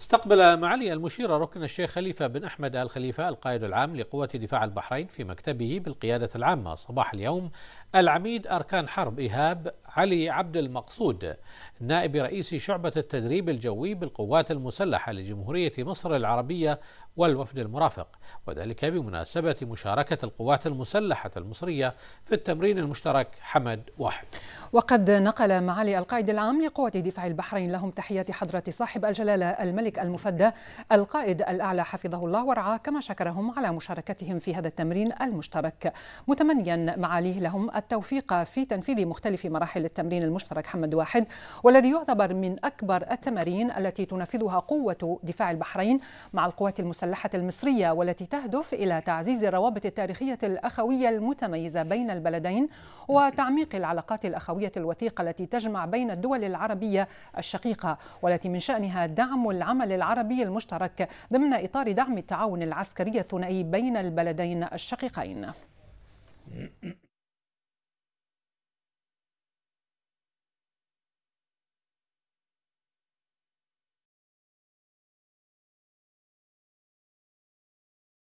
استقبل معالي المشير ركن الشيخ خليفة بن أحمد آل خليفة القائد العام لقوة دفاع البحرين في مكتبه بالقيادة العامة صباح اليوم العميد أركان حرب إيهاب علي عبد المقصود نائب رئيس شعبة التدريب الجوي بالقوات المسلحة لجمهورية مصر العربية والوفد المرافق وذلك بمناسبة مشاركة القوات المسلحة المصرية في التمرين المشترك حمد واحد وقد نقل معالي القائد العام لقوة دفاع البحرين لهم تحيات حضرة صاحب الجلالة الملك المفدى القائد الأعلى حفظه الله ورعاه كما شكرهم على مشاركتهم في هذا التمرين المشترك متمنيا معاليه لهم التوفيق في تنفيذ مختلف مراحل التمرين المشترك حمد واحد والذي يعتبر من أكبر التمارين التي تنفذها قوة دفاع البحرين مع القوات المسلحة المصرية والتي تهدف إلى تعزيز الروابط التاريخية الأخوية المتميزة بين البلدين وتعميق العلاقات الأخوية لتسوية الوثيقة التي تجمع بين الدول العربية الشقيقة والتي من شأنها دعم العمل العربي المشترك ضمن إطار دعم التعاون العسكري الثنائي بين البلدين الشقيقين.